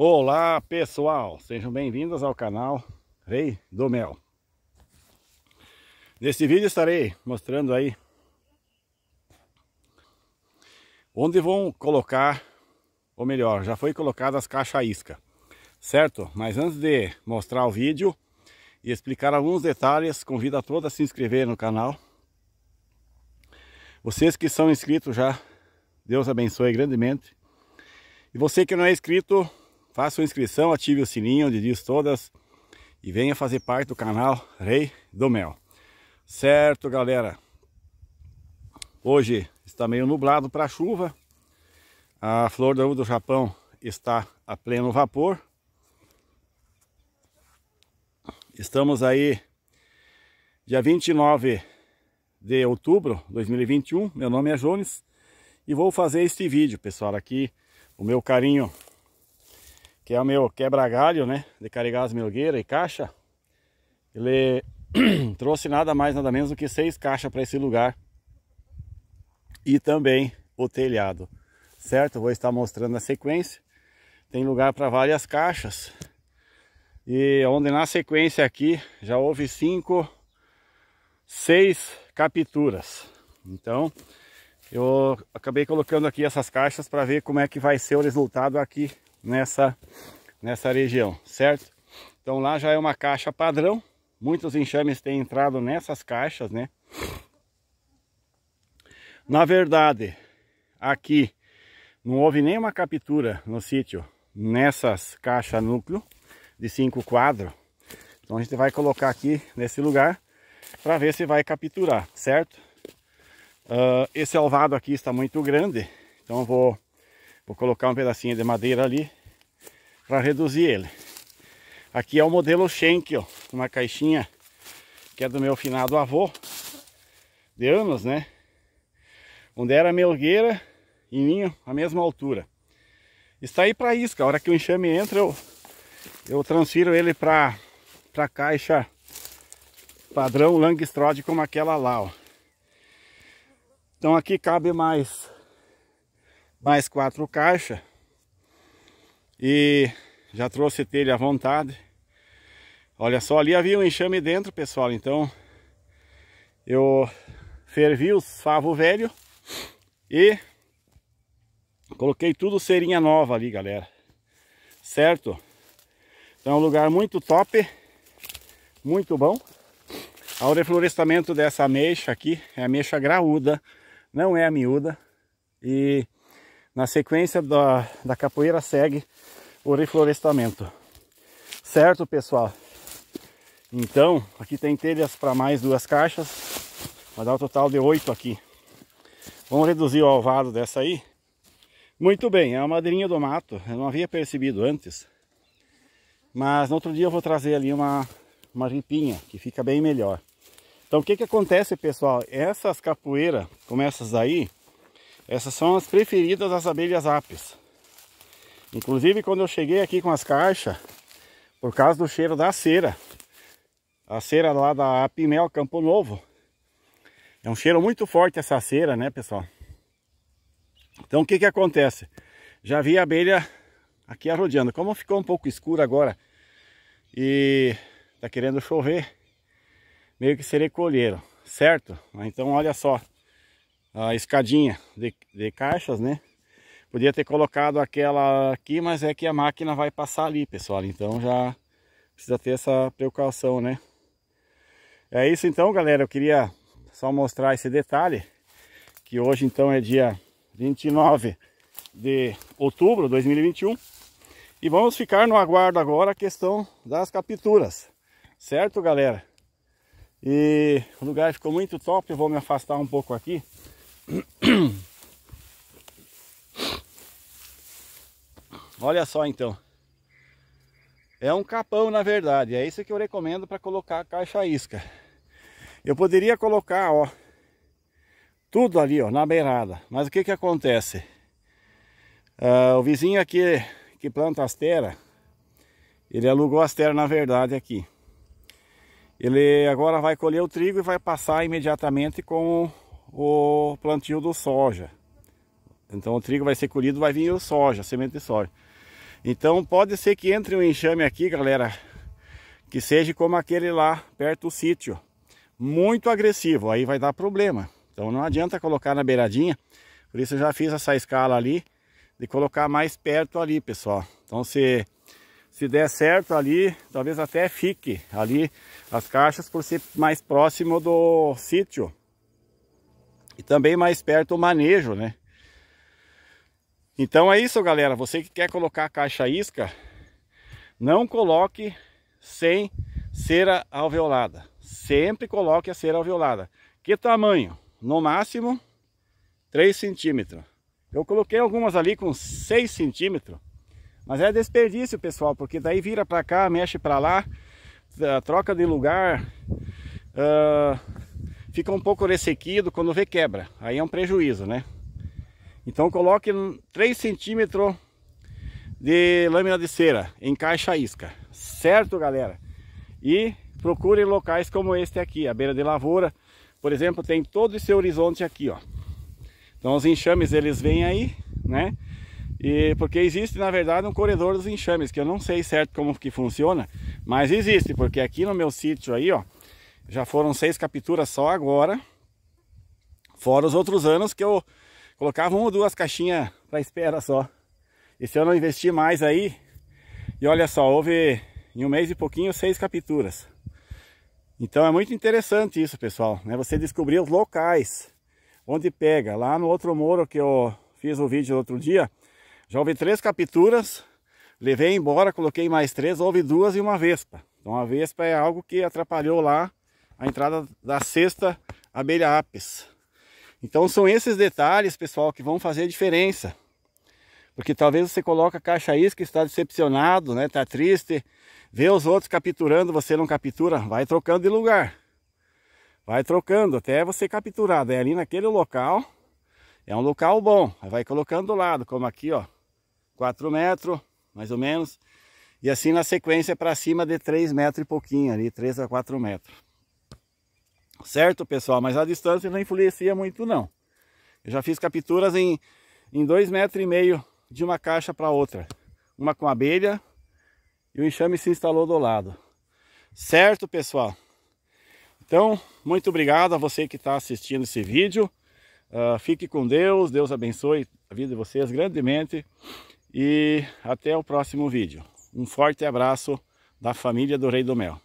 Olá pessoal, sejam bem-vindos ao canal Rei do Mel Neste vídeo estarei mostrando aí Onde vão colocar, ou melhor, já foi colocadas as caixas isca Certo? Mas antes de mostrar o vídeo e explicar alguns detalhes Convido a todos a se inscrever no canal Vocês que são inscritos já, Deus abençoe grandemente E você que não é inscrito, Faça sua inscrição, ative o sininho de dias todas e venha fazer parte do canal Rei do Mel. Certo, galera? Hoje está meio nublado para chuva. A flor da do Japão está a pleno vapor. Estamos aí dia 29 de outubro de 2021. Meu nome é Jones e vou fazer este vídeo, pessoal, aqui o meu carinho que é o meu quebra-galho, né? De carregar as melgueiras e caixa. Ele trouxe nada mais, nada menos do que seis caixas para esse lugar. E também o telhado, certo? Vou estar mostrando a sequência. Tem lugar para várias caixas. E onde na sequência aqui já houve cinco, seis capturas. Então eu acabei colocando aqui essas caixas para ver como é que vai ser o resultado aqui nessa, nessa região, certo? Então lá já é uma caixa padrão. Muitos enxames têm entrado nessas caixas, né? Na verdade, aqui não houve nenhuma captura no sítio nessas caixas núcleo de 5 quadros. Então a gente vai colocar aqui nesse lugar para ver se vai capturar, certo? Uh, esse alvado aqui está muito grande, então vou Vou colocar um pedacinho de madeira ali para reduzir ele. Aqui é o modelo Schenck, ó, uma caixinha que é do meu finado avô, de anos, né? Onde era melgueira e ninho a mesma altura. Está aí para isca, a hora que o enxame entra eu, eu transfiro ele para a caixa padrão Langstrode como aquela lá, ó. Então aqui cabe mais mais quatro caixas e já trouxe telha à vontade. Olha só, ali havia um enxame dentro, pessoal, então eu fervi os favo velho e coloquei tudo serinha nova ali, galera. Certo? Então é um lugar muito top, muito bom. Ao reflorestamento dessa ameixa aqui, é a ameixa graúda, não é a miúda. E na sequência da, da capoeira segue o reflorestamento. Certo, pessoal? Então, aqui tem telhas para mais duas caixas. Vai dar um total de oito aqui. Vamos reduzir o alvado dessa aí. Muito bem, é uma madeirinha do mato. Eu não havia percebido antes. Mas no outro dia eu vou trazer ali uma, uma ripinha, que fica bem melhor. Então o que que acontece, pessoal? Essas capoeiras, como essas aí, essas são as preferidas das abelhas apis. Inclusive quando eu cheguei aqui com as caixas, por causa do cheiro da cera, a cera lá da Apimel Campo Novo, é um cheiro muito forte essa cera, né pessoal? Então o que que acontece? Já vi a abelha aqui arrodeando. Como ficou um pouco escuro agora e tá querendo chover, meio que se recolheram, certo? Então olha só a escadinha de, de caixas, né? Podia ter colocado aquela aqui, mas é que a máquina vai passar ali, pessoal. Então já precisa ter essa precaução, né? É isso então, galera. Eu queria só mostrar esse detalhe. Que hoje então é dia 29 de outubro de 2021. E vamos ficar no aguardo agora a questão das capturas. Certo, galera? E o lugar ficou muito top. Eu vou me afastar um pouco aqui. Olha só então. É um capão na verdade, é isso que eu recomendo para colocar a caixa isca. Eu poderia colocar, ó, tudo ali, ó, na beirada. Mas o que que acontece? Ah, o vizinho aqui que planta as terras, ele alugou as terras na verdade aqui. Ele agora vai colher o trigo e vai passar imediatamente com o plantio do soja. Então o trigo vai ser colhido, vai vir o soja, semente de soja. Então pode ser que entre um enxame aqui, galera, que seja como aquele lá perto do sítio. Muito agressivo, aí vai dar problema. Então não adianta colocar na beiradinha. Por isso eu já fiz essa escala ali, de colocar mais perto ali, pessoal. Então se, se der certo ali, talvez até fique ali as caixas por ser mais próximo do sítio. E também mais perto o manejo, né? Então é isso, galera. Você que quer colocar a caixa isca, não coloque sem cera alveolada. Sempre coloque a cera alveolada. Que tamanho? No máximo 3 centímetros. Eu coloquei algumas ali com 6 centímetros. Mas é desperdício, pessoal, porque daí vira para cá, mexe para lá, eh, troca de lugar. Uh, fica um pouco ressequido, quando vê quebra, aí é um prejuízo, né? Então coloque 3 centímetros de lâmina de cera, encaixa a isca, certo galera? E procure locais como este aqui, a beira de lavoura, por exemplo, tem todo esse horizonte aqui, ó. Então os enxames eles vêm aí, né? E porque existe na verdade um corredor dos enxames, que eu não sei certo como que funciona, mas existe, porque aqui no meu sítio aí, ó, já foram seis capturas só agora. Fora os outros anos que eu colocava uma ou duas caixinhas para espera só. Esse ano eu investi mais aí. E olha só, houve em um mês e pouquinho seis capturas. Então é muito interessante isso, pessoal. Né? Você descobrir os locais onde pega. Lá no outro muro que eu fiz o vídeo outro dia, já houve três capturas. Levei embora, coloquei mais três, houve duas e uma vespa. Então a vespa é algo que atrapalhou lá a entrada da sexta abelha apis. Então são esses detalhes, pessoal, que vão fazer a diferença. Porque talvez você coloca a caixa isca, está decepcionado, né? Tá triste, vê os outros capturando, você não captura, vai trocando de lugar. Vai trocando até você capturar. Daí ali naquele local, é um local bom. Vai colocando do lado, como aqui, ó. 4 metros, mais ou menos. E assim na sequência para cima de 3 metros e pouquinho ali, 3 a 4 metros. Certo, pessoal? Mas a distância não influencia muito, não. Eu já fiz capturas em, em dois metros e meio de uma caixa para outra. Uma com abelha e o enxame se instalou do lado. Certo, pessoal? Então, muito obrigado a você que está assistindo esse vídeo. Uh, fique com Deus, Deus abençoe a vida de vocês grandemente. E até o próximo vídeo. Um forte abraço da família do Rei do Mel.